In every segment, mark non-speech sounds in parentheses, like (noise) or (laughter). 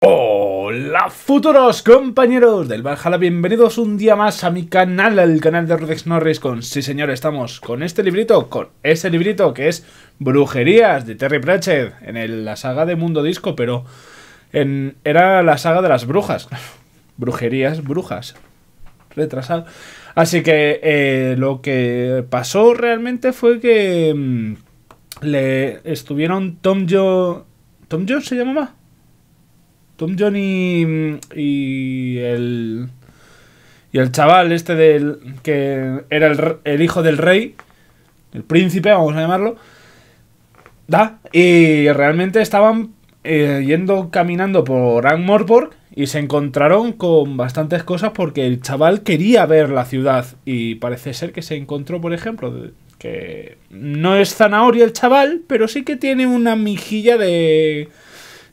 Hola futuros compañeros del Valhalla, bienvenidos un día más a mi canal, al canal de Rodex Norris con... Sí señor, estamos con este librito, con ese librito que es Brujerías de Terry Pratchett en la saga de Mundo Disco, pero en, era la saga de las brujas. (laughs) Brujerías, brujas. Retrasado. Así que eh, lo que pasó realmente fue que mm, le estuvieron Tom Joe, ¿Tom Jones se llamaba? Tom Johnny y el. Y el chaval este del. que era el, hijo del rey. El príncipe, vamos a llamarlo. Da. Y realmente estaban eh, yendo caminando por Rang y se encontraron con bastantes cosas porque el chaval quería ver la ciudad y parece ser que se encontró, por ejemplo, que no es zanahoria el chaval, pero sí que tiene una mijilla de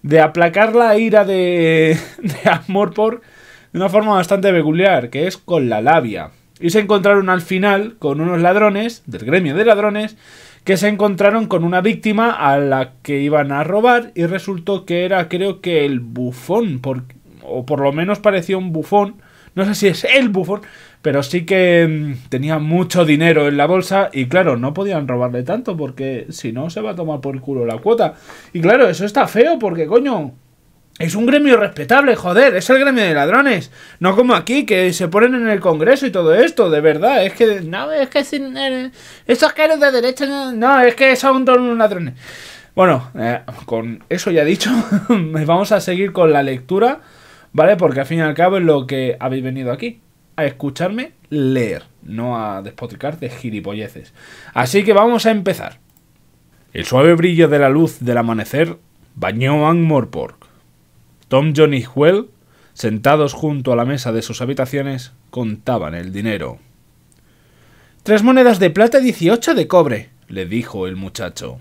de aplacar la ira de, (laughs) de Amorpor de una forma bastante peculiar, que es con la labia. Y se encontraron al final con unos ladrones, del gremio de ladrones, que se encontraron con una víctima a la que iban a robar y resultó que era creo que el bufón, o por lo menos parecía un bufón, no sé si es el bufón, pero sí que mm, tenía mucho dinero en la bolsa y claro, no podían robarle tanto porque si no se va a tomar por culo la cuota. Y claro, eso está feo porque coño, es un gremio respetable, joder, es el gremio de ladrones. No como aquí, que se ponen en el Congreso y todo esto, de verdad. Es que, no, es que sin, eh, esos caros de derecha, no, es que son todos ladrones. Bueno, eh, con eso ya dicho, (laughs) vamos a seguir con la lectura, ¿vale? Porque al fin y al cabo es lo que habéis venido aquí a escucharme leer, no a despoticar de gilipolleces. Así que vamos a empezar. El suave brillo de la luz del amanecer bañó a Morpork. Tom, John y Huel, sentados junto a la mesa de sus habitaciones, contaban el dinero. Tres monedas de plata y dieciocho de cobre, le dijo el muchacho.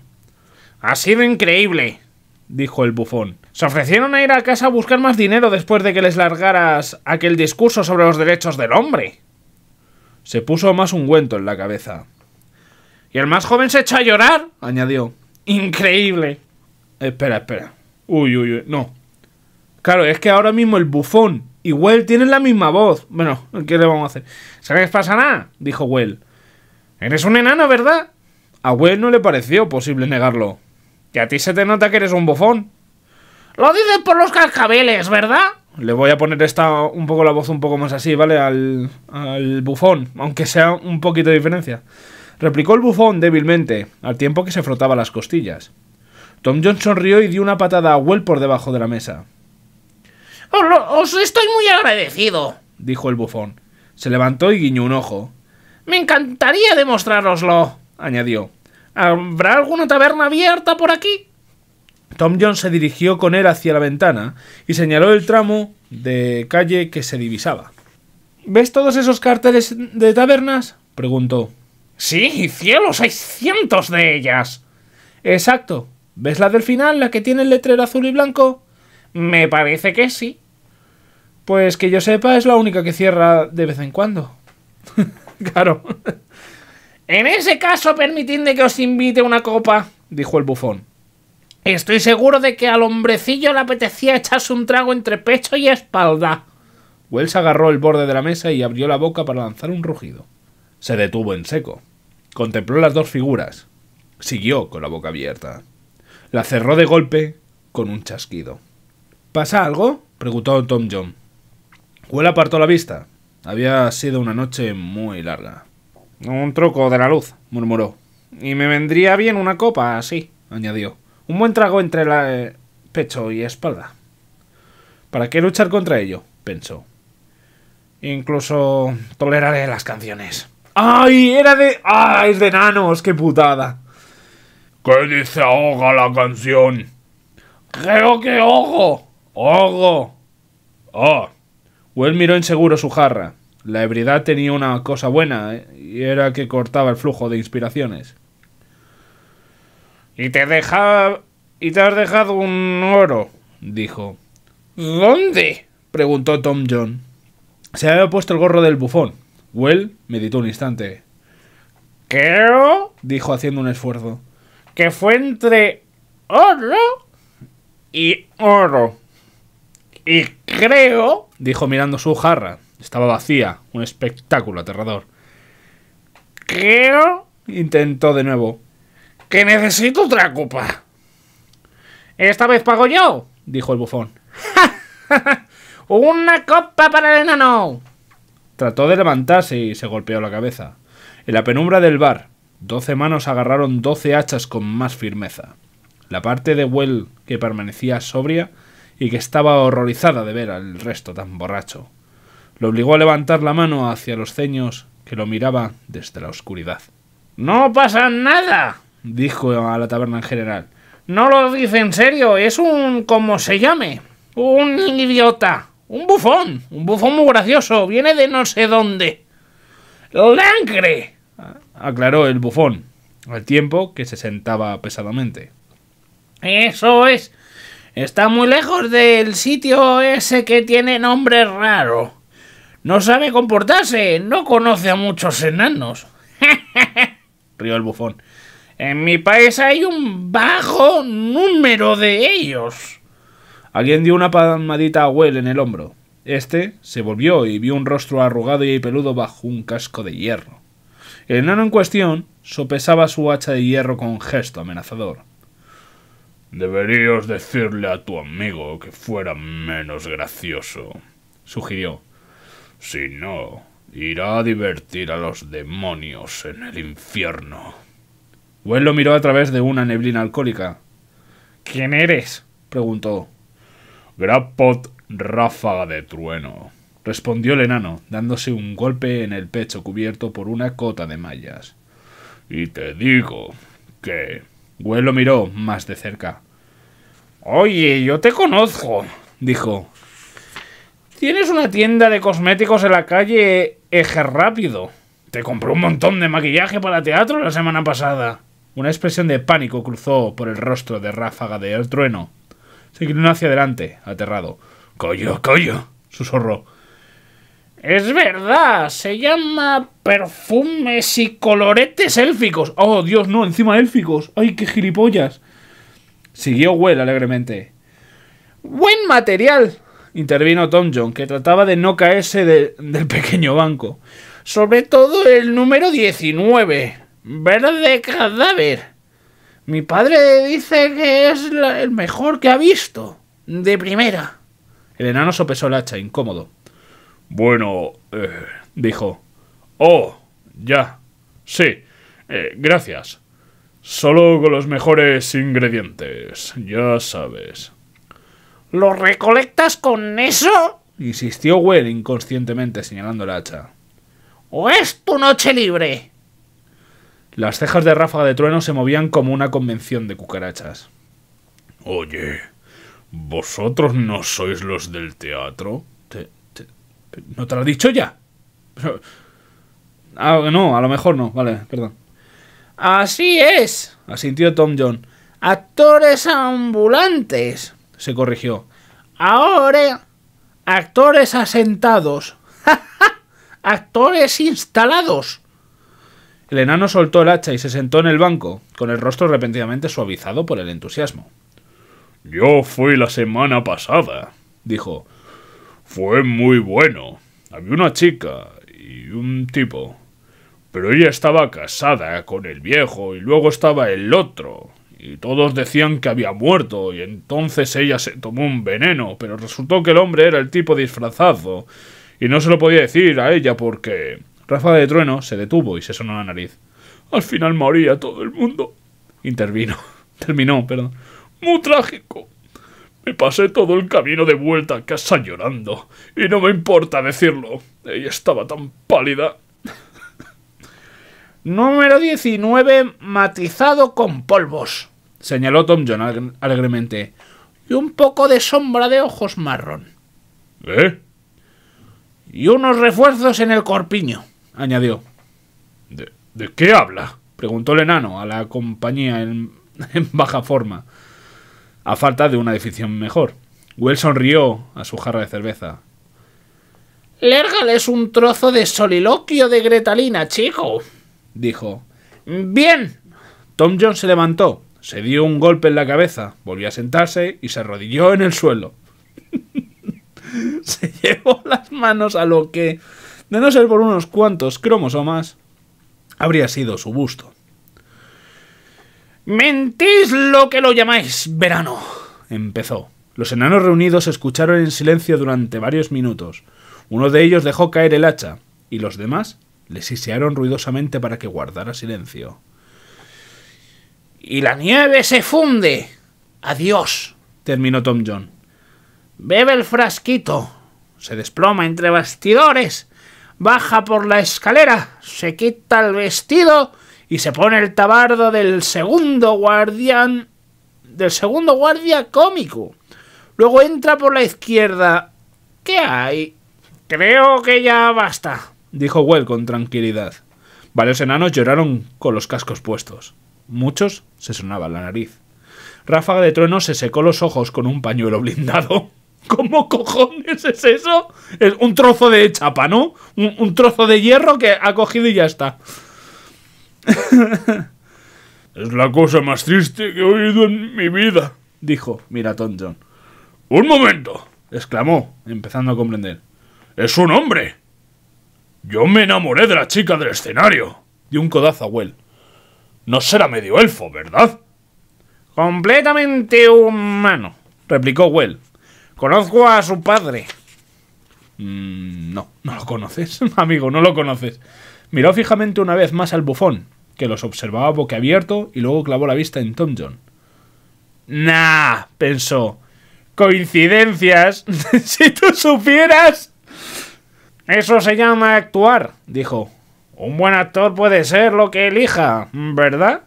Ha sido increíble, dijo el bufón. Se ofrecieron a ir a casa a buscar más dinero después de que les largaras aquel discurso sobre los derechos del hombre. Se puso más ungüento en la cabeza. Y el más joven se echó a llorar, añadió. Increíble. Espera, espera. Uy, uy, uy. No. Claro, es que ahora mismo el bufón y Well tienen la misma voz. Bueno, ¿qué le vamos a hacer? ¿Sabes pasa nada? dijo Well. Eres un enano, ¿verdad? A Well no le pareció posible negarlo. ¿Y a ti se te nota que eres un bufón. Lo dices por los cascabeles, ¿verdad? Le voy a poner esta un poco la voz un poco más así, ¿vale? Al, bufón, aunque sea un poquito de diferencia. Replicó el bufón débilmente, al tiempo que se frotaba las costillas. Tom Johnson sonrió y dio una patada a Well por debajo de la mesa. Os, os estoy muy agradecido, dijo el bufón. Se levantó y guiñó un ojo. Me encantaría demostrároslo, añadió. ¿Habrá alguna taberna abierta por aquí? Tom Jones se dirigió con él hacia la ventana y señaló el tramo de calle que se divisaba. ¿Ves todos esos carteles de tabernas? preguntó. Sí, cielos, hay cientos de ellas. Exacto. ¿Ves la del final, la que tiene el letrero azul y blanco? Me parece que sí. Pues que yo sepa, es la única que cierra de vez en cuando. (laughs) claro. En ese caso, permitidme que os invite una copa, dijo el bufón. Estoy seguro de que al hombrecillo le apetecía echarse un trago entre pecho y espalda. Wells agarró el borde de la mesa y abrió la boca para lanzar un rugido. Se detuvo en seco. Contempló las dos figuras. Siguió con la boca abierta. La cerró de golpe con un chasquido. ¿Pasa algo? preguntó Tom John. Wells apartó la vista. Había sido una noche muy larga. Un troco de la luz, murmuró. Y me vendría bien una copa, así, añadió. Un buen trago entre la eh, pecho y espalda. ¿Para qué luchar contra ello? pensó. Incluso toleraré las canciones. ¡Ay! Era de. ¡Ay! Es de nanos, qué putada. ¿Qué dice ahoga la canción? Creo que ojo. Ojo. Oh. Ah. Well miró inseguro su jarra. La ebriedad tenía una cosa buena, ¿eh? y era que cortaba el flujo de inspiraciones. Y te dejaba. Y te has dejado un oro, dijo. ¿Dónde? preguntó Tom John. Se había puesto el gorro del bufón. Well meditó un instante. Creo, dijo haciendo un esfuerzo, que fue entre oro y oro. Y creo, dijo mirando su jarra. Estaba vacía, un espectáculo aterrador. Creo, intentó de nuevo, que necesito otra copa. Esta vez pago yo, dijo el bufón. (laughs) ¡Una copa para el enano! Trató de levantarse y se golpeó la cabeza. En la penumbra del bar, doce manos agarraron doce hachas con más firmeza. La parte de Well que permanecía sobria y que estaba horrorizada de ver al resto tan borracho lo obligó a levantar la mano hacia los ceños que lo miraba desde la oscuridad. No pasa nada, dijo a la taberna en general. No lo dice en serio, es un... ¿cómo se llame? Un idiota, un bufón, un bufón muy gracioso, viene de no sé dónde. ¡Lancre! aclaró el bufón, al tiempo que se sentaba pesadamente. Eso es. Está muy lejos del sitio ese que tiene nombre raro. No sabe comportarse, no conoce a muchos enanos. (laughs) rió el bufón. En mi país hay un bajo número de ellos. Alguien dio una palmadita a Well en el hombro. Este se volvió y vio un rostro arrugado y peludo bajo un casco de hierro. El enano en cuestión sopesaba su hacha de hierro con gesto amenazador. Deberías decirle a tu amigo que fuera menos gracioso, sugirió. Si no, irá a divertir a los demonios en el infierno. Gwen miró a través de una neblina alcohólica. ¿Quién eres? preguntó. Grappot ráfaga de trueno, respondió el enano, dándose un golpe en el pecho cubierto por una cota de mallas. Y te digo que... Gwen miró más de cerca. Oye, yo te conozco, dijo. Tienes una tienda de cosméticos en la calle Eje Rápido. Te compró un montón de maquillaje para teatro la semana pasada. Una expresión de pánico cruzó por el rostro de Ráfaga de El Trueno. Se inclinó hacia adelante, aterrado. ¡Collo, collo! susurró. Es verdad, se llama perfumes y coloretes élficos. Oh, Dios, no, encima élficos. Ay, qué gilipollas. Siguió Well alegremente. Buen material intervino Tom John, que trataba de no caerse del pequeño banco. Sobre todo el número 19. Verde cadáver. Mi padre dice que es el mejor que ha visto. De primera. El enano sopesó el hacha, incómodo. Bueno, eh, dijo. Oh, ya. Sí. Eh, gracias. Solo con los mejores ingredientes, ya sabes. ¿Lo recolectas con eso? insistió Well inconscientemente señalando la hacha. ¿O es tu noche libre? Las cejas de ráfaga de trueno se movían como una convención de cucarachas. Oye, ¿vosotros no sois los del teatro? ¿Te, no te lo has dicho ya? Ah, no, a lo mejor no, vale, perdón. Así es, asintió Tom John. Actores ambulantes se corrigió. Ahora, actores asentados. (laughs) actores instalados. El enano soltó el hacha y se sentó en el banco, con el rostro repentinamente suavizado por el entusiasmo. Yo fui la semana pasada, dijo. Fue muy bueno. Había una chica y un tipo. Pero ella estaba casada con el viejo y luego estaba el otro y todos decían que había muerto, y entonces ella se tomó un veneno, pero resultó que el hombre era el tipo disfrazado, y no se lo podía decir a ella porque... Rafa de trueno se detuvo y se sonó la nariz. Al final moría todo el mundo. Intervino. (laughs) Terminó, perdón. Muy trágico. Me pasé todo el camino de vuelta a casa llorando, y no me importa decirlo. Ella estaba tan pálida. (laughs) Número 19. Matizado con polvos señaló Tom John alegremente. Y un poco de sombra de ojos marrón. ¿Eh? Y unos refuerzos en el corpiño, añadió. ¿De, qué habla? preguntó el enano a la compañía (laughs) en, baja forma, a falta de una definición mejor. Will sonrió a su jarra de cerveza. Lérgales un trozo de soliloquio de Gretalina, chico, dijo. Bien. Tom John se levantó, se dio un golpe en la cabeza, volvió a sentarse y se arrodilló en el suelo. (laughs) se llevó las manos a lo que, de no ser por unos cuantos cromosomas, habría sido su busto. Mentís lo que lo llamáis verano, empezó. Los enanos reunidos escucharon en silencio durante varios minutos. Uno de ellos dejó caer el hacha, y los demás le sisearon ruidosamente para que guardara silencio. Y la nieve se funde. Adiós, terminó Tom John. Bebe el frasquito. Se desploma entre bastidores. Baja por la escalera. Se quita el vestido. Y se pone el tabardo del segundo guardián. Del segundo guardia cómico. Luego entra por la izquierda. ¿Qué hay? Creo que ya basta, dijo Well con tranquilidad. Varios enanos lloraron con los cascos puestos. Muchos se sonaban la nariz. Ráfaga de trueno se secó los ojos con un pañuelo blindado. (laughs) ¿Cómo cojones es eso? Es un trozo de chapa, ¿no? Un, trozo de hierro que ha cogido y ya está. (laughs) es la cosa más triste que he oído en mi vida, dijo Miratón John. Un momento, exclamó, empezando a comprender. Es un hombre. Yo me enamoré de la chica del escenario. Dio un codazo a no será medio elfo, ¿verdad? Completamente humano, replicó Well. Conozco a su padre. Mm, no, no lo conoces, (laughs) amigo, no lo conoces. Miró fijamente una vez más al bufón, que los observaba boquiabierto y luego clavó la vista en Tom John. Nah, pensó. Coincidencias. (laughs) si tú supieras. Eso se llama actuar, dijo. Un buen actor puede ser lo que elija, ¿verdad?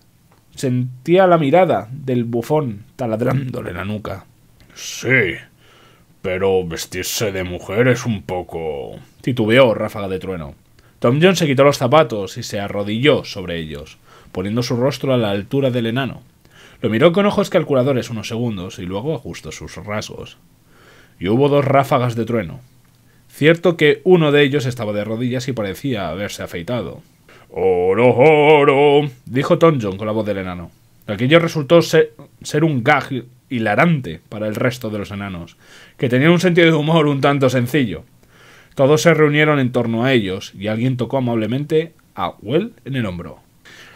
Sentía la mirada del bufón taladrándole la nuca. Sí, pero vestirse de mujer es un poco... titubeó ráfaga de trueno. Tom John se quitó los zapatos y se arrodilló sobre ellos, poniendo su rostro a la altura del enano. Lo miró con ojos calculadores unos segundos y luego ajustó sus rasgos. Y hubo dos ráfagas de trueno, Cierto que uno de ellos estaba de rodillas y parecía haberse afeitado. Oro, oro, dijo Tom con la voz del enano. Aquello resultó ser, un gag hilarante para el resto de los enanos, que tenían un sentido de humor un tanto sencillo. Todos se reunieron en torno a ellos y alguien tocó amablemente a Well en el hombro.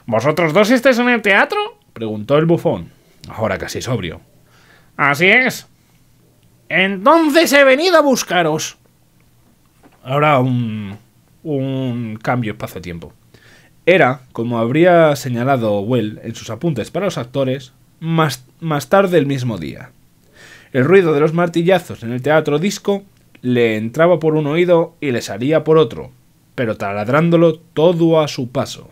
¿Vosotros dos estáis en el teatro? preguntó el bufón, ahora casi sobrio. Así es. Entonces he venido a buscaros, ahora un, un cambio espacio-tiempo. Era, como habría señalado Well en sus apuntes para los actores, más, más tarde el mismo día. El ruido de los martillazos en el teatro disco le entraba por un oído y le salía por otro, pero taladrándolo todo a su paso.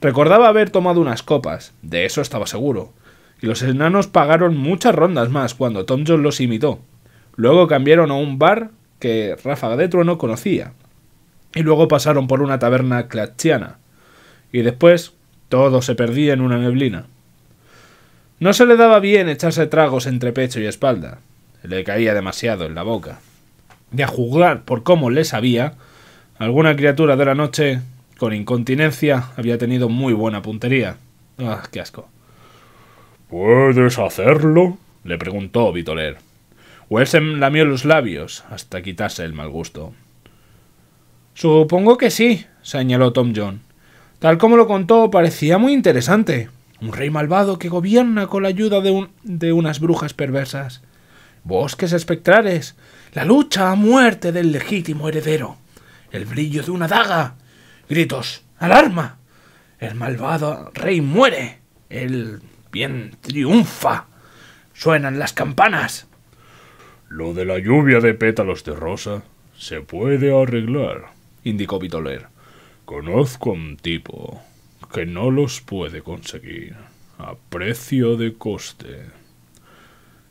Recordaba haber tomado unas copas, de eso estaba seguro, y los enanos pagaron muchas rondas más cuando Tom Jones los imitó. Luego cambiaron a un bar que Ráfaga de Trueno conocía, y luego pasaron por una taberna clachiana, y después todo se perdía en una neblina. No se le daba bien echarse tragos entre pecho y espalda, le caía demasiado en la boca. De a juzgar por cómo le sabía, alguna criatura de la noche, con incontinencia, había tenido muy buena puntería. ¡Ah, qué asco! ¿Puedes hacerlo? le preguntó Vitoler. Welsen lamió los labios hasta quitarse el mal gusto. Supongo que sí, señaló Tom John. Tal como lo contó, parecía muy interesante. Un rey malvado que gobierna con la ayuda de, de unas brujas perversas. Bosques espectrales. La lucha a muerte del legítimo heredero. El brillo de una daga. Gritos. ¡Alarma! El malvado rey muere. El bien triunfa. Suenan las campanas. Lo de la lluvia de pétalos de rosa se puede arreglar, indicó Vitoler. Conozco un tipo que no los puede conseguir a precio de coste.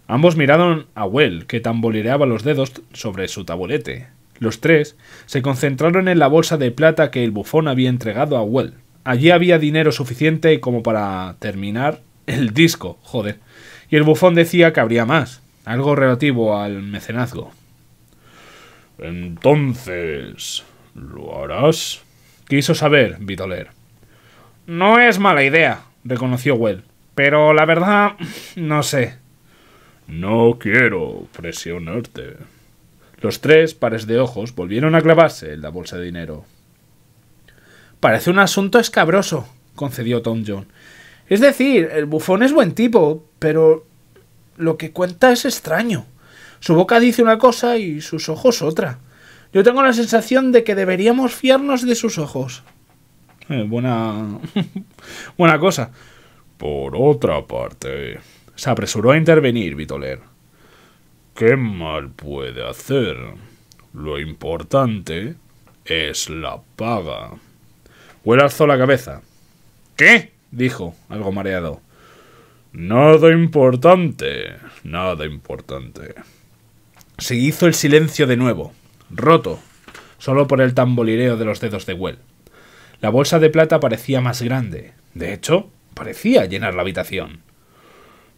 Ambos miraron a Well, que tamborileaba los dedos sobre su tabulete. Los tres se concentraron en la bolsa de plata que el bufón había entregado a Well. Allí había dinero suficiente como para terminar el disco, joder. Y el bufón decía que habría más algo relativo al mecenazgo. Entonces, ¿lo harás? Quiso saber, Vitoler. No es mala idea, reconoció Well, pero la verdad, no sé. No quiero presionarte. Los tres pares de ojos volvieron a clavarse en la bolsa de dinero. Parece un asunto escabroso, concedió Tom John. Es decir, el bufón es buen tipo, pero lo que cuenta es extraño. Su boca dice una cosa y sus ojos otra. Yo tengo la sensación de que deberíamos fiarnos de sus ojos. Eh, buena... (laughs) buena cosa. Por otra parte... Se apresuró a intervenir Vitoler. ¿Qué mal puede hacer? Lo importante es la paga. Huele alzó la cabeza. ¿Qué? dijo, algo mareado. Nada importante, nada importante. Se hizo el silencio de nuevo, roto, solo por el tambolireo de los dedos de Well. La bolsa de plata parecía más grande. De hecho, parecía llenar la habitación.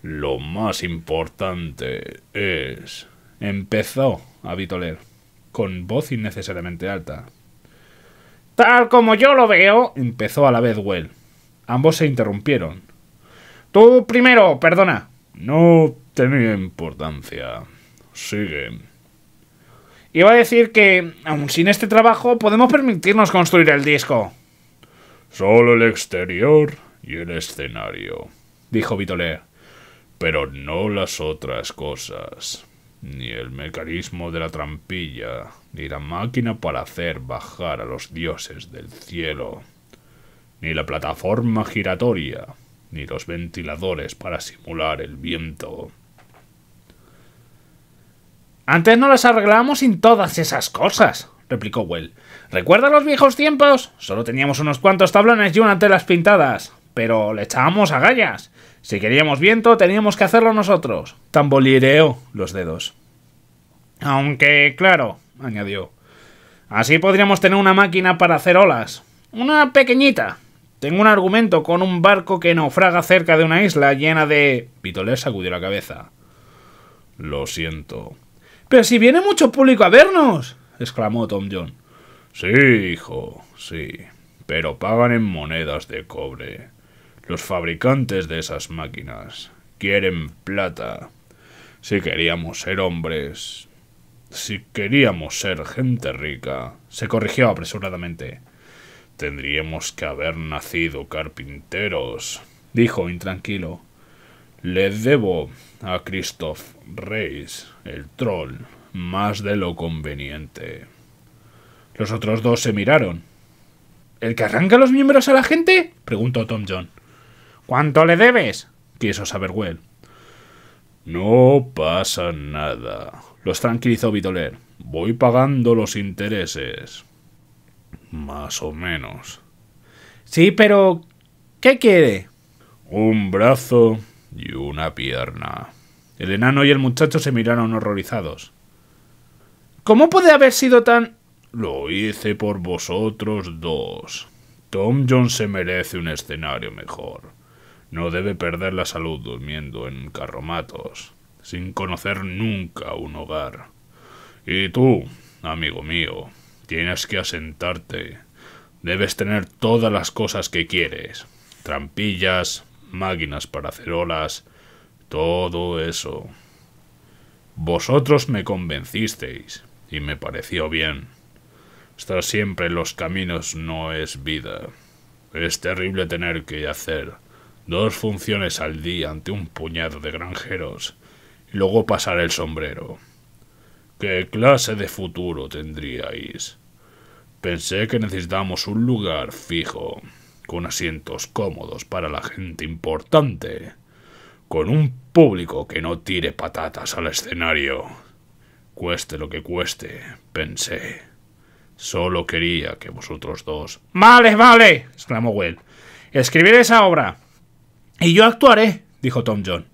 Lo más importante es... Empezó a vitoler, con voz innecesariamente alta. Tal como yo lo veo, empezó a la vez Well. Ambos se interrumpieron, Tú primero, perdona. No tenía importancia. Sigue. Iba a decir que, aun sin este trabajo, podemos permitirnos construir el disco. Solo el exterior y el escenario, dijo Vitolet. Pero no las otras cosas. Ni el mecanismo de la trampilla, ni la máquina para hacer bajar a los dioses del cielo, ni la plataforma giratoria, ni los ventiladores para simular el viento. Antes no las arreglábamos sin todas esas cosas, replicó Well. ¿Recuerda los viejos tiempos? Solo teníamos unos cuantos tablones y unas telas pintadas, pero le echábamos agallas. Si queríamos viento, teníamos que hacerlo nosotros. Tambolireó los dedos. Aunque, claro, añadió. Así podríamos tener una máquina para hacer olas. Una pequeñita, tengo un argumento con un barco que naufraga cerca de una isla llena de... Vitoler sacudió la cabeza. Lo siento. Pero si viene mucho público a vernos, exclamó Tom John. Sí, hijo, sí. Pero pagan en monedas de cobre. Los fabricantes de esas máquinas quieren plata. Si queríamos ser hombres, si queríamos ser gente rica, se corrigió apresuradamente tendríamos que haber nacido carpinteros, dijo intranquilo. Le debo a Christoph Reis, el troll, más de lo conveniente. Los otros dos se miraron. ¿El que arranca los miembros a la gente? preguntó Tom John. ¿Cuánto le debes? quiso saber Well. No pasa nada, los tranquilizó Vidoler. Voy pagando los intereses. Más o menos. Sí, pero... ¿Qué quiere? Un brazo y una pierna. El enano y el muchacho se miraron horrorizados. ¿Cómo puede haber sido tan... Lo hice por vosotros dos. Tom John se merece un escenario mejor. No debe perder la salud durmiendo en carromatos, sin conocer nunca un hogar. Y tú, amigo mío, Tienes que asentarte. Debes tener todas las cosas que quieres. Trampillas, máquinas para hacer olas, todo eso. Vosotros me convencisteis, y me pareció bien. Estar siempre en los caminos no es vida. Es terrible tener que hacer dos funciones al día ante un puñado de granjeros y luego pasar el sombrero. ¿Qué clase de futuro tendríais? Pensé que necesitábamos un lugar fijo, con asientos cómodos para la gente importante, con un público que no tire patatas al escenario. Cueste lo que cueste, pensé. Solo quería que vosotros dos. Vale, vale, exclamó Will. —¡Escribiré esa obra. Y yo actuaré, dijo Tom John.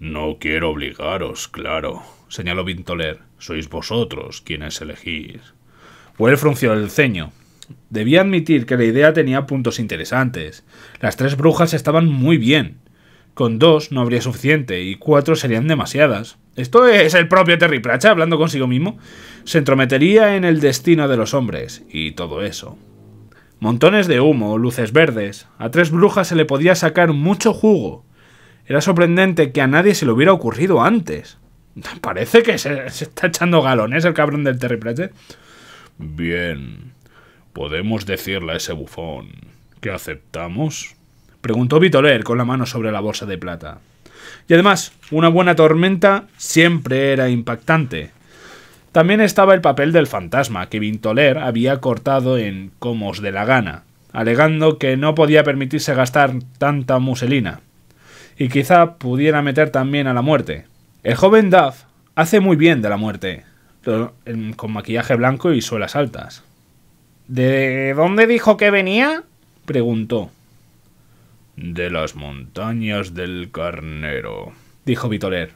No quiero obligaros, claro, señaló Vintoler. Sois vosotros quienes elegís. Well pues frunció el ceño. Debía admitir que la idea tenía puntos interesantes. Las tres brujas estaban muy bien. Con dos no habría suficiente y cuatro serían demasiadas. Esto es el propio Terry Pratchett hablando consigo mismo. Se entrometería en el destino de los hombres y todo eso. Montones de humo, luces verdes. A tres brujas se le podía sacar mucho jugo. Era sorprendente que a nadie se le hubiera ocurrido antes. Parece que se, se está echando galones el cabrón del Terry Pratchett. Bien. ¿Podemos decirle a ese bufón que aceptamos? Preguntó Vitoler con la mano sobre la bolsa de plata. Y además, una buena tormenta siempre era impactante. También estaba el papel del fantasma que Vintoler había cortado en Como os de la gana, alegando que no podía permitirse gastar tanta muselina. Y quizá pudiera meter también a la muerte. El joven Duff hace muy bien de la muerte con maquillaje blanco y suelas altas. ¿De dónde dijo que venía? preguntó. De las montañas del carnero, dijo Vitoler.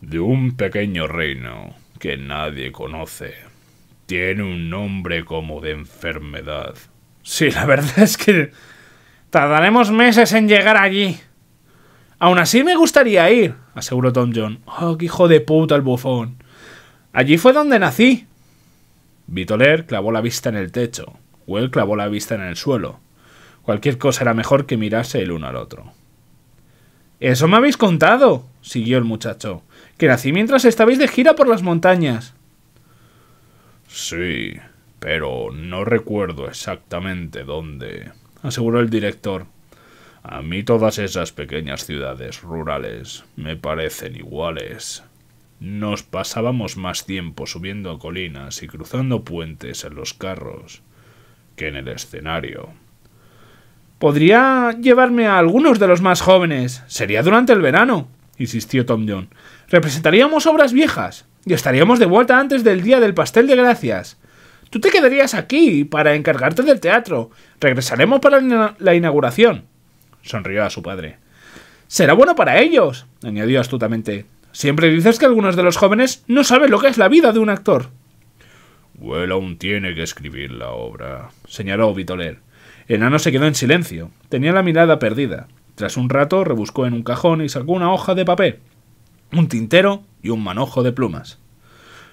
De un pequeño reino que nadie conoce. Tiene un nombre como de enfermedad. Sí, la verdad es que tardaremos meses en llegar allí. Aún así me gustaría ir, aseguró Tom John. ¡Oh, qué hijo de puta el bufón! Allí fue donde nací. Vitoler clavó la vista en el techo. él clavó la vista en el suelo. Cualquier cosa era mejor que mirarse el uno al otro. Eso me habéis contado, siguió el muchacho, que nací mientras estabais de gira por las montañas. Sí, pero no recuerdo exactamente dónde, aseguró el director. A mí todas esas pequeñas ciudades rurales me parecen iguales. Nos pasábamos más tiempo subiendo colinas y cruzando puentes en los carros que en el escenario. Podría llevarme a algunos de los más jóvenes. Sería durante el verano, insistió Tom John. Representaríamos obras viejas y estaríamos de vuelta antes del día del pastel de gracias. Tú te quedarías aquí para encargarte del teatro. Regresaremos para la inauguración. Sonrió a su padre. Será bueno para ellos, añadió astutamente. Siempre dices que algunos de los jóvenes no saben lo que es la vida de un actor. Well aún tiene que escribir la obra, señaló Vitoler. Enano se quedó en silencio. Tenía la mirada perdida. Tras un rato rebuscó en un cajón y sacó una hoja de papel, un tintero y un manojo de plumas.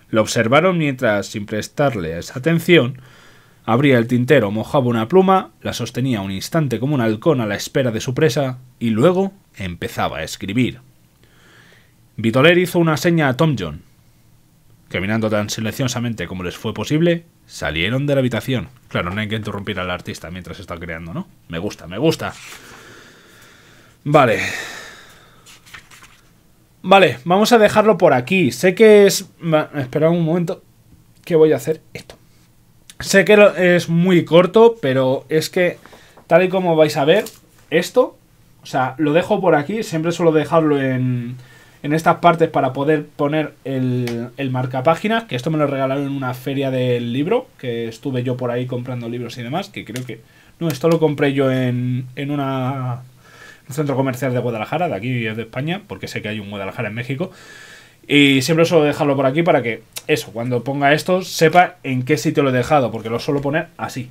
Lo observaron mientras, sin prestarles atención, abría el tintero, mojaba una pluma, la sostenía un instante como un halcón a la espera de su presa y luego empezaba a escribir. Vitoler hizo una seña a Tom John. Caminando tan silenciosamente como les fue posible, salieron de la habitación. Claro, no hay que interrumpir al artista mientras está creando, ¿no? Me gusta, me gusta. Vale. Vale, vamos a dejarlo por aquí. Sé que es... Espera un momento. ¿Qué voy a hacer? Esto. Sé que es muy corto, pero es que, tal y como vais a ver, esto... O sea, lo dejo por aquí. Siempre suelo dejarlo en en estas partes para poder poner el, el página que esto me lo regalaron en una feria del libro, que estuve yo por ahí comprando libros y demás, que creo que... No, esto lo compré yo en, en una, un centro comercial de Guadalajara, de aquí de España, porque sé que hay un Guadalajara en México. Y siempre suelo dejarlo por aquí para que eso, cuando ponga esto, sepa en qué sitio lo he dejado, porque lo suelo poner así,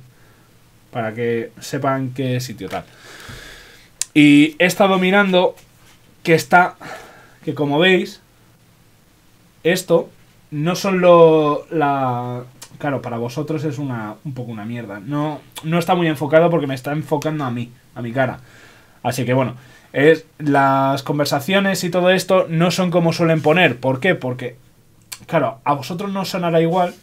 para que sepan qué sitio tal. Y he estado mirando que está que como veis, esto no solo la... Claro, para vosotros es una, un poco una mierda. No, no está muy enfocado porque me está enfocando a mí, a mi cara. Así que bueno, es, las conversaciones y todo esto no son como suelen poner. ¿Por qué? Porque, claro, a vosotros no sonará igual.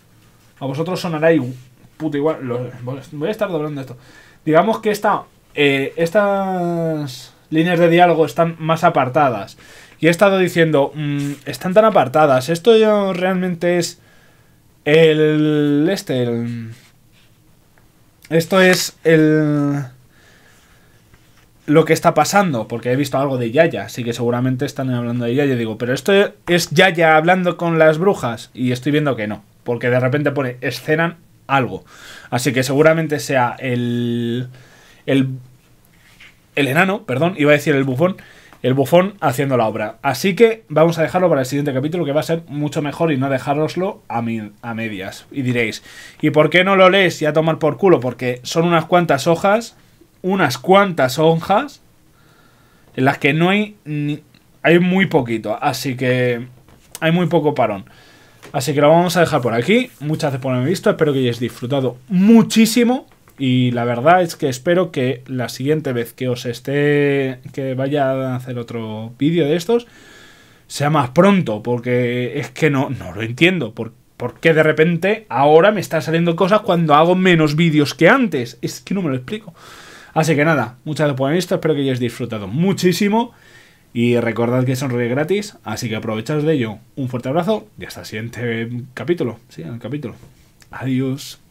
A vosotros sonará igual. igual. voy a estar doblando esto. Digamos que esta, eh, estas líneas de diálogo están más apartadas y he estado diciendo, mm, están tan apartadas, esto realmente es el... este, el... Esto es el... Lo que está pasando, porque he visto algo de Yaya, así que seguramente están hablando de Yaya. Digo, pero esto es Yaya hablando con las brujas, y estoy viendo que no, porque de repente pone escenan algo. Así que seguramente sea el. El. El enano, perdón, iba a decir el bufón el bufón haciendo la obra. Así que vamos a dejarlo para el siguiente capítulo que va a ser mucho mejor y no dejároslo a, a medias. Y diréis, ¿y por qué no lo lees y a tomar por culo? Porque son unas cuantas hojas, unas cuantas hojas, en las que no hay hay muy poquito, así que hay muy poco parón. Así que lo vamos a dejar por aquí. Muchas gracias por haberme visto. Espero que hayáis disfrutado muchísimo. Y la verdad es que espero que la siguiente vez que os esté, que vaya a hacer otro vídeo de estos, sea más pronto, porque es que no, no lo entiendo. ¿Por, qué de repente ahora me están saliendo cosas cuando hago menos vídeos que antes? Es que no me lo explico. Así que nada, muchas gracias por visto espero que hayáis disfrutado muchísimo. Y recordad que sonríe gratis, así que aprovechad de ello. Un fuerte abrazo y hasta el siguiente capítulo. Sí, el capítulo. Adiós.